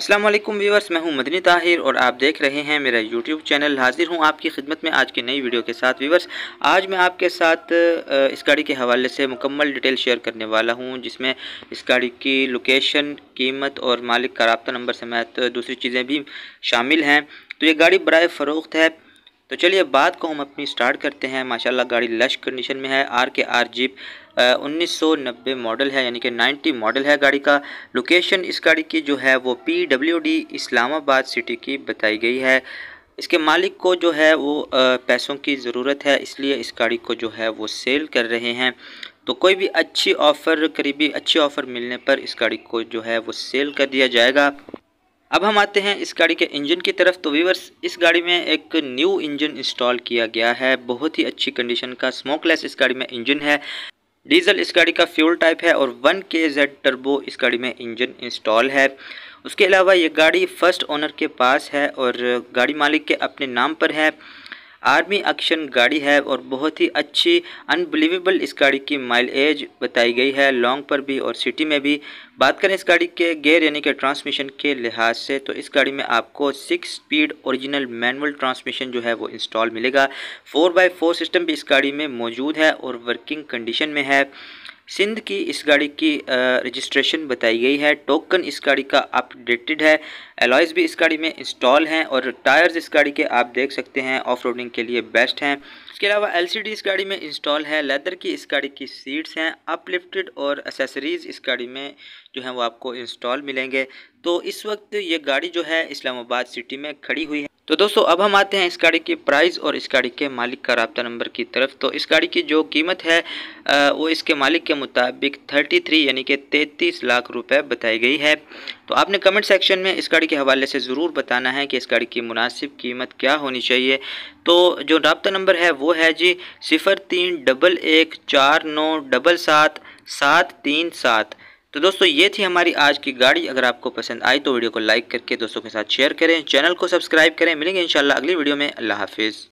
Aslam viewers मैं हूं मदनी ताहिर और आप देख रहे हैं मेरा यूट्यूब चैनल हाजिर हूं आपकी खिदमत में आज की नई वीडियो के साथ व्यूवर्स आज मैं आपके साथ इस गाड़ी के हवाले से मुकम्मल डिटेल शेयर करने वाला हूं जिसमें इस गाड़ी की लोकेशन कीमत और मालिक का रबता नंबर समेत दूसरी चीज़ें भी शामिल हैं तो ये गाड़ी बर फ़रोख्त है तो चलिए बात को हम अपनी स्टार्ट करते हैं माशाल्लाह गाड़ी लश कंडीशन में है आर के आर जीप उन्नीस सौ नब्बे मॉडल है यानी कि 90 मॉडल है गाड़ी का लोकेशन इस गाड़ी की जो है वो P W D Islamabad city की बताई गई है इसके मालिक को जो है वो पैसों की ज़रूरत है इसलिए इस गाड़ी को जो है वो सेल कर रहे हैं तो कोई भी अच्छी ऑफ़र करीबी अच्छी ऑफ़र मिलने पर इस गाड़ी को जो है वो सेल कर दिया जाएगा अब हम आते हैं इस गाड़ी के इंजन की तरफ तो वीवर्स इस गाड़ी में एक न्यू इंजन इंस्टॉल किया गया है बहुत ही अच्छी कंडीशन का स्मोकलेस इस गाड़ी में इंजन है डीजल इस गाड़ी का फ्यूल टाइप है और वन के जेड टर्बो इस गाड़ी में इंजन इंस्टॉल है उसके अलावा ये गाड़ी फर्स्ट ओनर के पास है और गाड़ी मालिक के अपने नाम पर है आर्मी एक्शन गाड़ी है और बहुत ही अच्छी अनबिलीवेबल इस गाड़ी की माइल एज बताई गई है लॉन्ग पर भी और सिटी में भी बात करें इस गाड़ी के गेयर यानी कि ट्रांसमिशन के लिहाज से तो इस गाड़ी में आपको six speed original manual transmission जो है वो इंस्टॉल मिलेगा फोर बाई फोर सिस्टम भी इस गाड़ी में मौजूद है और वर्किंग कंडीशन में है सिंध की इस गाड़ी की रजिस्ट्रेशन बताई गई है टोकन इस गाड़ी का अपडेटेड है एलॉयज़ भी इस गाड़ी में इंस्टॉल हैं और टायर्स इस गाड़ी के आप देख सकते हैं ऑफ रोडिंग के लिए बेस्ट हैं इसके अलावा एलसीडी इस गाड़ी में इंस्टॉल है लेदर की इस गाड़ी की सीट्स हैं अपलिफ्टेड और एसेसरीज़ इस गाड़ी में जो है वो आपको इंस्टॉल मिलेंगे तो इस वक्त ये गाड़ी जो है इस्लामाबाद सिटी में खड़ी हुई है तो दोस्तों अब हम आते हैं इस गाड़ी के प्राइस और इस गाड़ी के मालिक का रबता नंबर की तरफ तो इस गाड़ी की जो कीमत है वो इसके मालिक के मुताबिक 33 यानी कि 33 लाख रुपए बताई गई है तो आपने कमेंट सेक्शन में इस गाड़ी के हवाले से ज़रूर बताना है कि इस गाड़ी की मुनासिब कीमत क्या होनी चाहिए तो जो रबता नंबर है वो है जी सिफ़र तीन डबल एक चार नौ डबल सात सात तीन सात तो दोस्तों ये थी हमारी आज की गाड़ी अगर आपको पसंद आई तो वीडियो को लाइक करके दोस्तों के साथ शेयर करें चैनल को सब्सक्राइब करें मिलेंगे इंशाल्लाह अगली वीडियो में अल्लाह हाफिज़